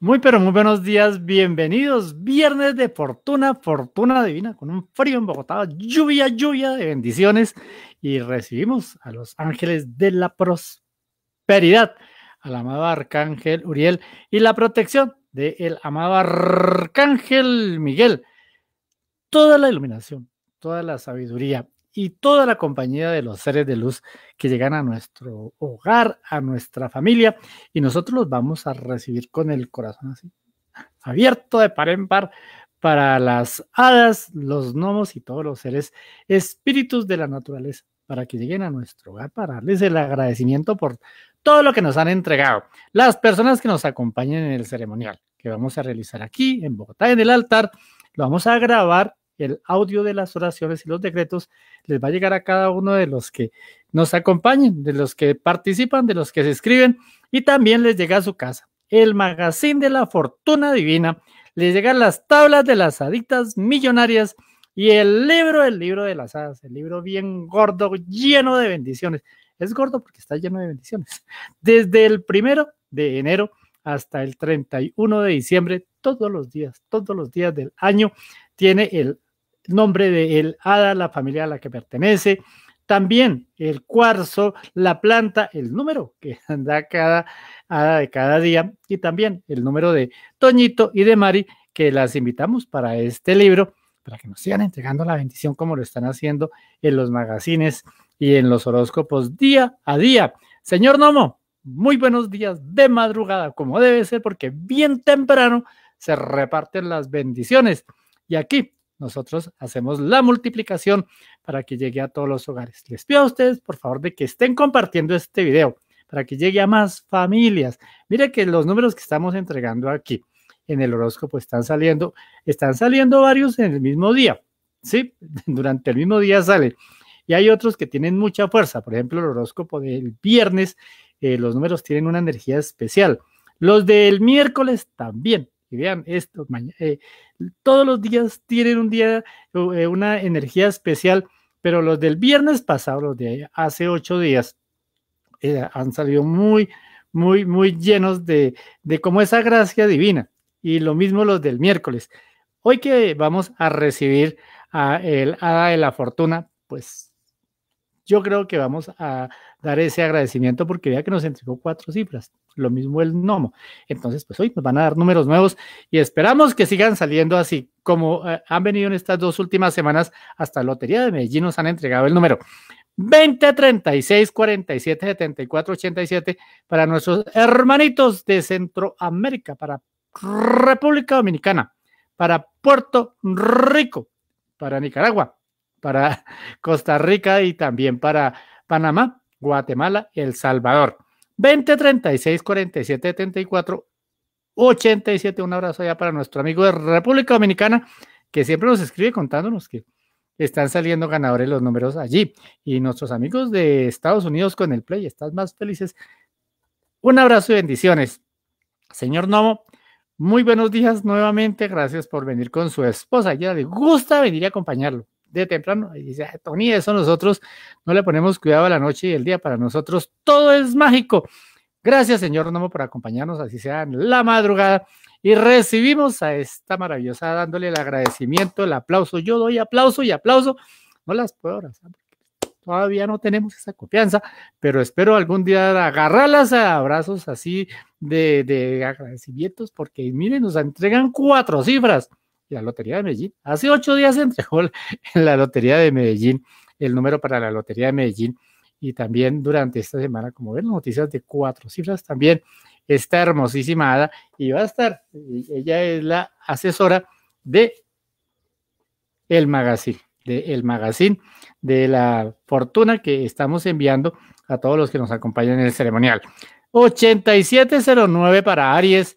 Muy pero muy buenos días, bienvenidos. Viernes de fortuna, fortuna divina, con un frío en Bogotá, lluvia, lluvia de bendiciones. Y recibimos a los ángeles de la prosperidad, al amado arcángel Uriel y la protección del el amado arcángel Miguel. Toda la iluminación, toda la sabiduría y toda la compañía de los seres de luz que llegan a nuestro hogar, a nuestra familia, y nosotros los vamos a recibir con el corazón así, abierto de par en par para las hadas, los gnomos y todos los seres espíritus de la naturaleza, para que lleguen a nuestro hogar, para darles el agradecimiento por todo lo que nos han entregado, las personas que nos acompañan en el ceremonial que vamos a realizar aquí en Bogotá, en el altar, lo vamos a grabar el audio de las oraciones y los decretos les va a llegar a cada uno de los que nos acompañen, de los que participan, de los que se escriben y también les llega a su casa. El magazín de la fortuna divina, les llegan las tablas de las adictas millonarias y el libro, el libro de las hadas, el libro bien gordo, lleno de bendiciones. Es gordo porque está lleno de bendiciones. Desde el primero de enero hasta el 31 de diciembre, todos los días, todos los días del año, tiene el nombre de el hada, la familia a la que pertenece. También el cuarzo, la planta, el número que anda cada hada de cada día y también el número de Toñito y de Mari que las invitamos para este libro, para que nos sigan entregando la bendición como lo están haciendo en los magazines y en los horóscopos día a día. Señor Nomo, muy buenos días de madrugada, como debe ser, porque bien temprano se reparten las bendiciones. Y aquí nosotros hacemos la multiplicación para que llegue a todos los hogares. Les pido a ustedes, por favor, de que estén compartiendo este video para que llegue a más familias. Mire que los números que estamos entregando aquí en el horóscopo están saliendo, están saliendo varios en el mismo día, ¿sí? Durante el mismo día sale Y hay otros que tienen mucha fuerza. Por ejemplo, el horóscopo del viernes, eh, los números tienen una energía especial. Los del miércoles también, vean esto. Eh, todos los días tienen un día, eh, una energía especial, pero los del viernes pasado, los de hace ocho días, eh, han salido muy, muy, muy llenos de, de como esa gracia divina. Y lo mismo los del miércoles. Hoy que vamos a recibir a el hada de la fortuna, pues yo creo que vamos a dar ese agradecimiento porque vea que nos entregó cuatro cifras. Lo mismo el NOMO Entonces, pues hoy nos van a dar números nuevos y esperamos que sigan saliendo así como eh, han venido en estas dos últimas semanas hasta Lotería de Medellín nos han entregado el número. 20 47 para nuestros hermanitos de Centroamérica, para República Dominicana, para Puerto Rico, para Nicaragua, para Costa Rica y también para Panamá, Guatemala, El Salvador. 20 36 47 74 87. Un abrazo ya para nuestro amigo de República Dominicana, que siempre nos escribe contándonos que están saliendo ganadores los números allí. Y nuestros amigos de Estados Unidos con el Play, estás más felices. Un abrazo y bendiciones. Señor Nomo, muy buenos días nuevamente. Gracias por venir con su esposa. Ya le gusta venir a acompañarlo de temprano. Y dice, Tony, eso nosotros no le ponemos cuidado a la noche y el día. Para nosotros todo es mágico. Gracias, señor Nomo, por acompañarnos, así sea en la madrugada. Y recibimos a esta maravillosa dándole el agradecimiento, el aplauso. Yo doy aplauso y aplauso. No las puedo abrazar. Todavía no tenemos esa confianza, pero espero algún día agarrarlas a abrazos así de, de agradecimientos, porque miren, nos entregan cuatro cifras la Lotería de Medellín. Hace ocho días entregó la Lotería de Medellín, el número para la Lotería de Medellín. Y también durante esta semana, como ven, noticias de cuatro cifras. También está hermosísima Ada y va a estar. Ella es la asesora de El Magazine, de El Magazine de la fortuna que estamos enviando a todos los que nos acompañan en el ceremonial. 8709 para Aries,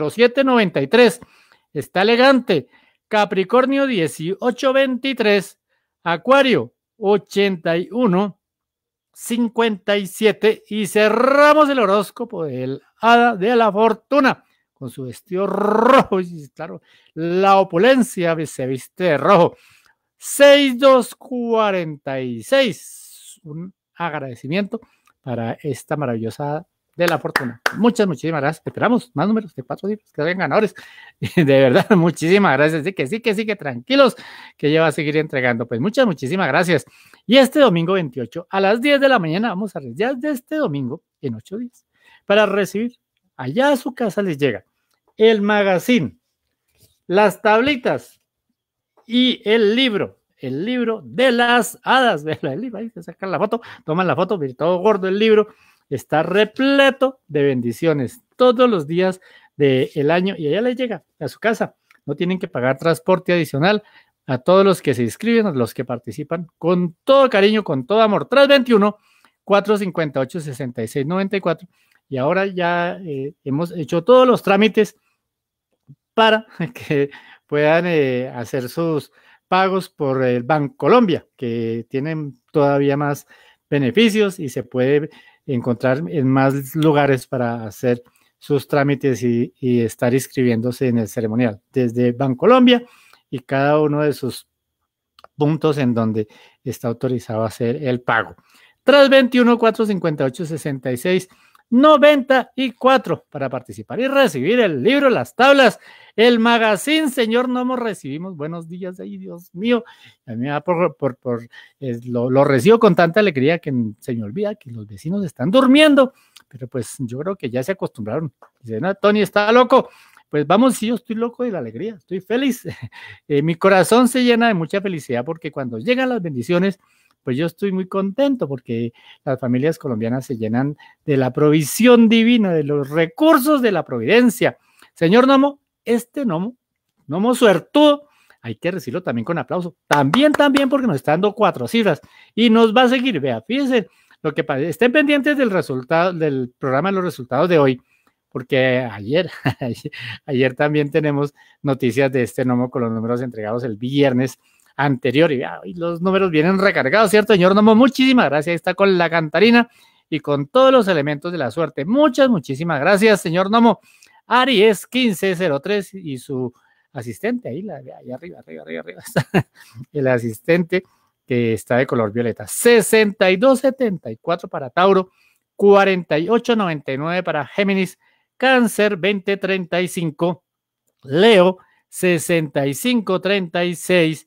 0793. Está elegante. Capricornio 1823. Acuario 81 57 y cerramos el horóscopo del hada de la fortuna con su vestido rojo y claro, la opulencia se viste de rojo. 6246. Un agradecimiento para esta maravillosa de la fortuna. Muchas, muchísimas gracias. Esperamos más números de cuatro libros que sean ganadores. De verdad, muchísimas gracias. Sí, que sí, que sí, que tranquilos, que ya va a seguir entregando. Pues muchas, muchísimas gracias. Y este domingo 28 a las 10 de la mañana vamos a ya de este domingo en ocho días para recibir. Allá a su casa les llega el magazine, las tablitas y el libro el libro de las hadas. la Ahí se sacan la foto, toman la foto, todo gordo el libro está repleto de bendiciones todos los días del año y allá les llega a su casa. No tienen que pagar transporte adicional a todos los que se inscriben, a los que participan, con todo cariño, con todo amor. 321-458-6694. Y ahora ya eh, hemos hecho todos los trámites para que puedan eh, hacer sus pagos por el Banco Colombia, que tienen todavía más beneficios y se puede encontrar en más lugares para hacer sus trámites y, estar inscribiéndose en el ceremonial. Desde Bancolombia y cada uno de sus puntos en donde está autorizado a hacer el pago. 321 458 66 94 para participar y recibir el libro Las Tablas, el magazine. Señor no nos recibimos buenos días ahí, Dios mío. A mí por, por, por lo, recibo con tanta alegría que se me olvida que los vecinos están durmiendo, pero pues yo creo que ya se acostumbraron. Dicen, Tony está loco. Pues vamos, sí, yo estoy loco de la alegría, estoy feliz. Eh, mi corazón se llena de mucha felicidad porque cuando llegan las bendiciones, pues yo estoy muy contento porque las familias colombianas se llenan de la provisión divina, de los recursos de la providencia. Señor Nomo, este Nomo, Nomo suertudo, hay que decirlo también con aplauso. También, también, porque nos está dando cuatro cifras y nos va a seguir. Vea, fíjense lo que pasa. Estén pendientes del resultado, del programa de los resultados de hoy, porque ayer, ayer también tenemos noticias de este Nomo con los números entregados el viernes anterior. Ah, y, los números vienen recargados, ¿cierto, señor Nomo? Muchísimas gracias. Ahí está con la cantarina y con todos los elementos de la suerte. Muchas, muchísimas gracias, señor Nomo. aries 1503 y su asistente, ahí, ahí arriba, arriba, arriba, arriba está el asistente que está de color violeta. 6274 para Tauro, 4899 para Géminis, Cáncer 2035, Leo 6536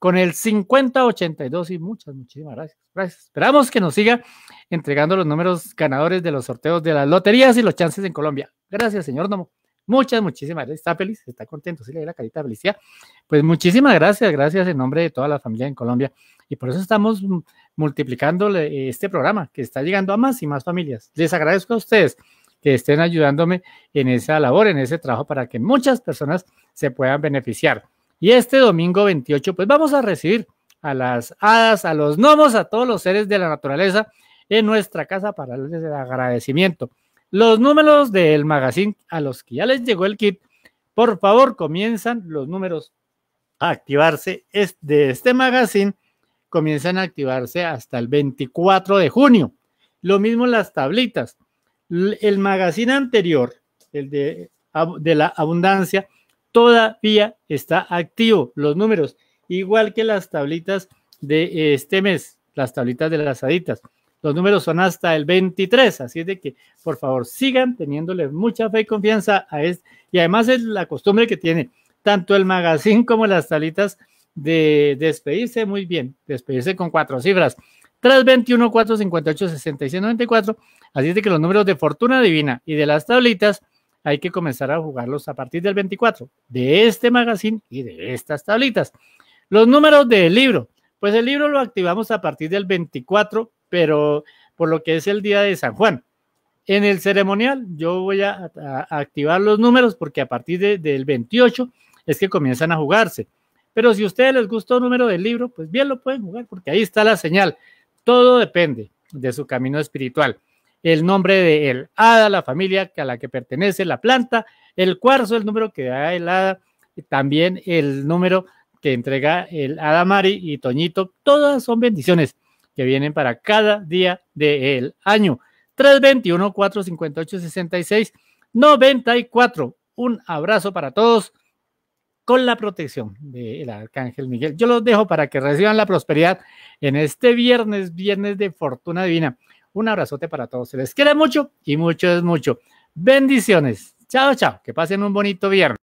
con el 5082 y muchas, muchísimas gracias. Esperamos que nos siga entregando los números ganadores de los sorteos de las loterías y los chances en Colombia. Gracias, señor Nomo. Muchas, muchísimas gracias. Está feliz, está contento, sí le da la carita de felicidad. Pues muchísimas gracias, gracias en nombre de toda la familia en Colombia. Y por eso estamos multiplicando este programa que está llegando a más y más familias. Les agradezco a ustedes que estén ayudándome en esa labor, en ese trabajo, para que muchas personas se puedan beneficiar. Y este domingo 28, pues vamos a recibir a las hadas, a los gnomos, a todos los seres de la naturaleza en nuestra casa para el agradecimiento. Los números del magazine a los que ya les llegó el kit, por favor, comienzan los números a activarse de este magazine, comienzan a activarse hasta el 24 de junio. Lo mismo las tablitas. El magazine anterior, el de la abundancia, todavía está activo. Los números, igual que las tablitas de este mes, las tablitas de las aditas. Los números son hasta el 23, así es de que por favor sigan teniéndole mucha fe y confianza a este. Y además es la costumbre que tiene tanto el magazine como las tablitas de despedirse muy bien, despedirse con cuatro cifras. 321 458 6694. Así es de que los números de fortuna divina y de las tablitas hay que comenzar a jugarlos a partir del 24 de este magazine y de estas tablitas. Los números del libro, pues el libro lo activamos a partir del 24, pero por lo que es el día de San Juan. En el ceremonial yo voy a, activar los números porque a partir del 28 es que comienzan a jugarse. Pero si a ustedes les gustó el número del libro, pues bien lo pueden jugar porque ahí está la señal. Todo depende de su camino espiritual el nombre de el hada, la familia a la que pertenece la planta, el cuarzo, el número que da el hada, también el número que entrega el hada Mari y Toñito, todas son bendiciones que vienen para cada día del año. 321 458 66 94. Un abrazo para todos con la protección del Arcángel Miguel. Yo los dejo para que reciban la prosperidad en este viernes, viernes de fortuna divina. Un abrazote para todos. Se les quiere mucho y mucho es mucho. Bendiciones. Chao, chao. Que pasen un bonito viernes.